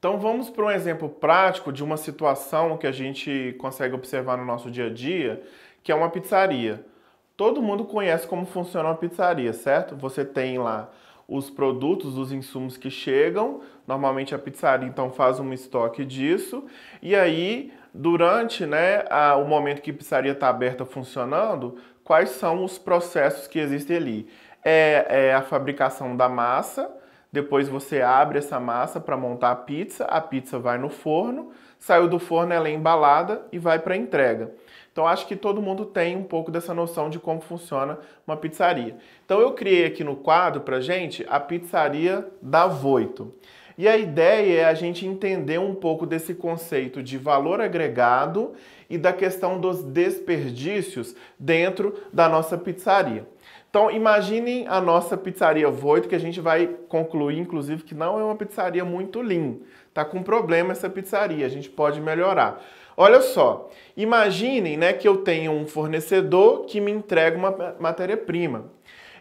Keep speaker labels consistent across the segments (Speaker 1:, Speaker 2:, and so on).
Speaker 1: Então vamos para um exemplo prático de uma situação que a gente consegue observar no nosso dia a dia, que é uma pizzaria. Todo mundo conhece como funciona uma pizzaria, certo? Você tem lá os produtos, os insumos que chegam, normalmente a pizzaria então faz um estoque disso, e aí durante né, a, o momento que a pizzaria está aberta funcionando, quais são os processos que existem ali? É, é a fabricação da massa, depois você abre essa massa para montar a pizza, a pizza vai no forno, saiu do forno, ela é embalada e vai para entrega. Então acho que todo mundo tem um pouco dessa noção de como funciona uma pizzaria. Então eu criei aqui no quadro para gente a pizzaria da Voito. E a ideia é a gente entender um pouco desse conceito de valor agregado e da questão dos desperdícios dentro da nossa pizzaria. Então imaginem a nossa pizzaria Voito, que a gente vai concluir, inclusive, que não é uma pizzaria muito lean. Tá com problema essa pizzaria, a gente pode melhorar. Olha só, imaginem né, que eu tenho um fornecedor que me entrega uma matéria-prima.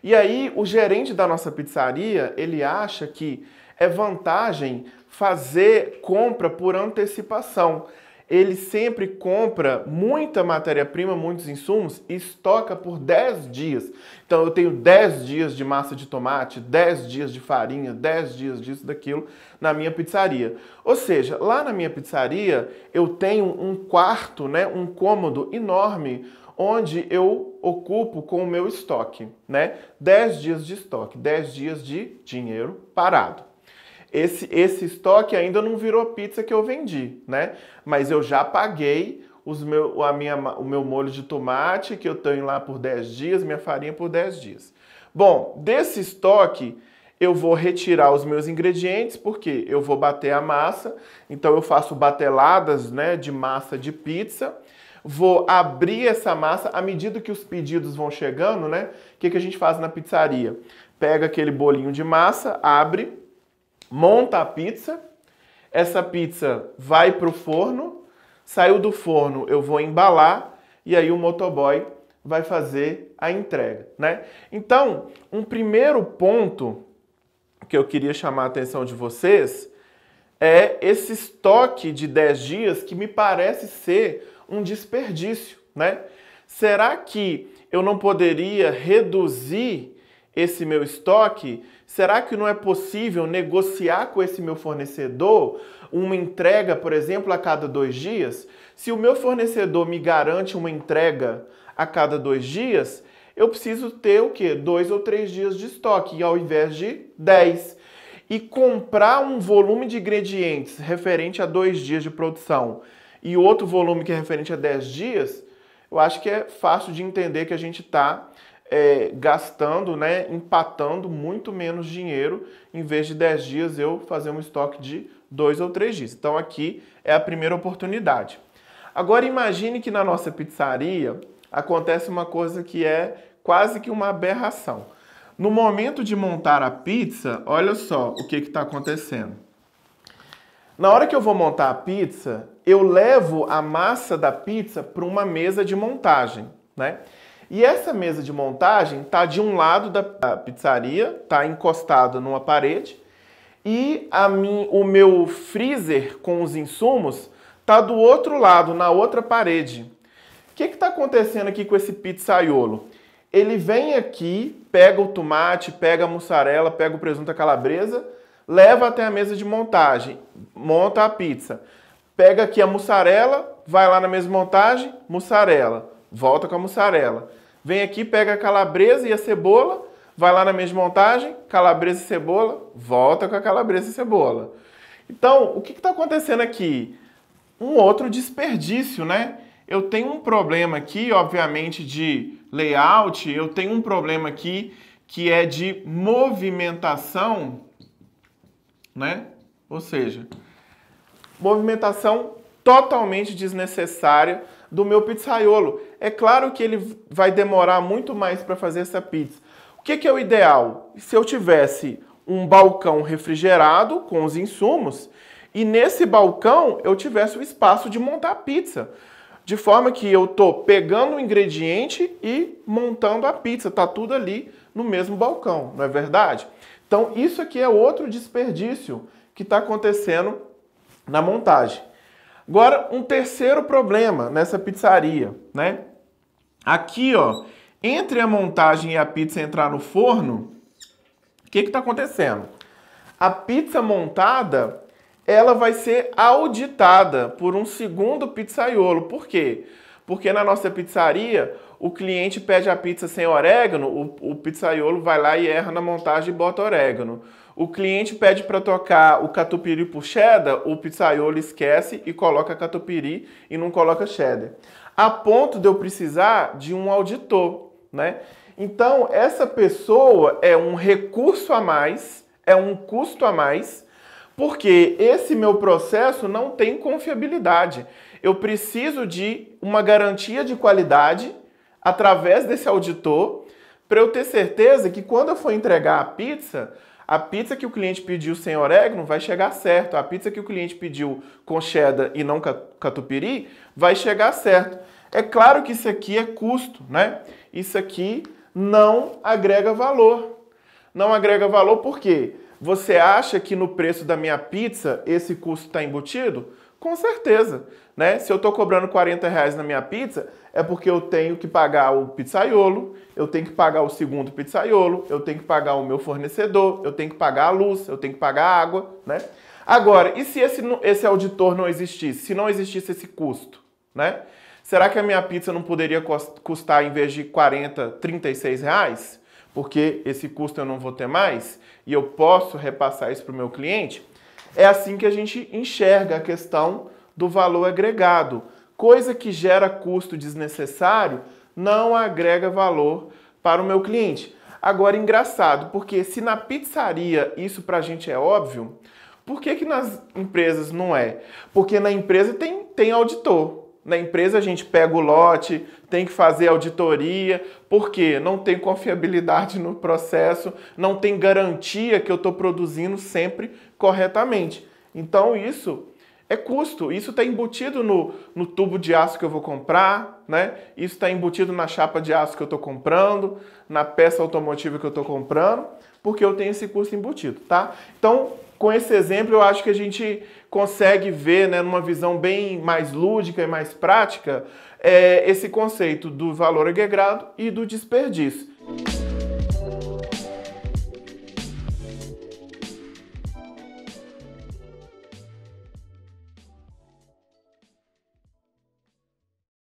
Speaker 1: E aí o gerente da nossa pizzaria, ele acha que é vantagem fazer compra por antecipação ele sempre compra muita matéria-prima, muitos insumos e estoca por 10 dias. Então eu tenho 10 dias de massa de tomate, 10 dias de farinha, 10 dias disso, daquilo na minha pizzaria. Ou seja, lá na minha pizzaria eu tenho um quarto, né, um cômodo enorme onde eu ocupo com o meu estoque, né? 10 dias de estoque, 10 dias de dinheiro parado. Esse, esse estoque ainda não virou pizza que eu vendi, né? Mas eu já paguei os meu, a minha, o meu molho de tomate que eu tenho lá por 10 dias, minha farinha por 10 dias. Bom, desse estoque eu vou retirar os meus ingredientes, porque eu vou bater a massa, então eu faço bateladas né, de massa de pizza, vou abrir essa massa à medida que os pedidos vão chegando, né? O que, que a gente faz na pizzaria? Pega aquele bolinho de massa, abre, monta a pizza, essa pizza vai para o forno, saiu do forno, eu vou embalar e aí o motoboy vai fazer a entrega, né? Então, um primeiro ponto que eu queria chamar a atenção de vocês é esse estoque de 10 dias que me parece ser um desperdício, né? Será que eu não poderia reduzir esse meu estoque? Será que não é possível negociar com esse meu fornecedor uma entrega, por exemplo, a cada dois dias? Se o meu fornecedor me garante uma entrega a cada dois dias, eu preciso ter o quê? Dois ou três dias de estoque, ao invés de dez. E comprar um volume de ingredientes referente a dois dias de produção e outro volume que é referente a dez dias, eu acho que é fácil de entender que a gente está é, gastando, né, empatando muito menos dinheiro, em vez de 10 dias eu fazer um estoque de 2 ou 3 dias. Então aqui é a primeira oportunidade. Agora imagine que na nossa pizzaria acontece uma coisa que é quase que uma aberração. No momento de montar a pizza, olha só o que está acontecendo. Na hora que eu vou montar a pizza, eu levo a massa da pizza para uma mesa de montagem, né? E essa mesa de montagem tá de um lado da pizzaria, tá encostado numa parede, e a mim, o meu freezer com os insumos tá do outro lado, na outra parede. O que está acontecendo aqui com esse pizzaiolo? Ele vem aqui, pega o tomate, pega a mussarela, pega o presunto a calabresa, leva até a mesa de montagem, monta a pizza. Pega aqui a mussarela, vai lá na mesa de montagem, mussarela, volta com a mussarela. Vem aqui, pega a calabresa e a cebola, vai lá na mesma montagem, calabresa e cebola, volta com a calabresa e cebola. Então, o que está acontecendo aqui? Um outro desperdício, né? Eu tenho um problema aqui, obviamente, de layout, eu tenho um problema aqui que é de movimentação, né? Ou seja, movimentação totalmente desnecessária do meu pizzaiolo. É claro que ele vai demorar muito mais para fazer essa pizza. O que, que é o ideal? Se eu tivesse um balcão refrigerado com os insumos e nesse balcão eu tivesse o espaço de montar a pizza. De forma que eu tô pegando o ingrediente e montando a pizza, está tudo ali no mesmo balcão, não é verdade? Então isso aqui é outro desperdício que está acontecendo na montagem. Agora, um terceiro problema nessa pizzaria, né? Aqui, ó, entre a montagem e a pizza entrar no forno, o que está acontecendo? A pizza montada, ela vai ser auditada por um segundo pizzaiolo. Por quê? Porque porque na nossa pizzaria, o cliente pede a pizza sem orégano, o, o pizzaiolo vai lá e erra na montagem e bota orégano. O cliente pede para tocar o catupiry por cheddar, o pizzaiolo esquece e coloca catupiry e não coloca cheddar. A ponto de eu precisar de um auditor, né? Então, essa pessoa é um recurso a mais, é um custo a mais, porque esse meu processo não tem confiabilidade eu preciso de uma garantia de qualidade através desse auditor para eu ter certeza que quando eu for entregar a pizza, a pizza que o cliente pediu sem orégano vai chegar certo. A pizza que o cliente pediu com cheddar e não catupiry vai chegar certo. É claro que isso aqui é custo, né? Isso aqui não agrega valor. Não agrega valor por quê? Você acha que no preço da minha pizza esse custo está embutido? Com certeza. Né? Se eu estou cobrando 40 reais na minha pizza, é porque eu tenho que pagar o pizzaiolo, eu tenho que pagar o segundo pizzaiolo, eu tenho que pagar o meu fornecedor, eu tenho que pagar a luz, eu tenho que pagar a água. Né? Agora, e se esse, esse auditor não existisse? Se não existisse esse custo? Né? Será que a minha pizza não poderia custar, em vez de 40, 36 reais? Porque esse custo eu não vou ter mais e eu posso repassar isso para o meu cliente? É assim que a gente enxerga a questão do valor agregado. Coisa que gera custo desnecessário não agrega valor para o meu cliente. Agora, engraçado, porque se na pizzaria isso para a gente é óbvio, por que, que nas empresas não é? Porque na empresa tem, tem auditor. Na empresa a gente pega o lote, tem que fazer auditoria, porque não tem confiabilidade no processo, não tem garantia que eu estou produzindo sempre corretamente. Então isso é custo, isso está embutido no, no tubo de aço que eu vou comprar, né? isso está embutido na chapa de aço que eu estou comprando, na peça automotiva que eu estou comprando, porque eu tenho esse custo embutido. tá? Então com esse exemplo, eu acho que a gente consegue ver, né, numa visão bem mais lúdica e mais prática, é, esse conceito do valor agregado e do desperdício.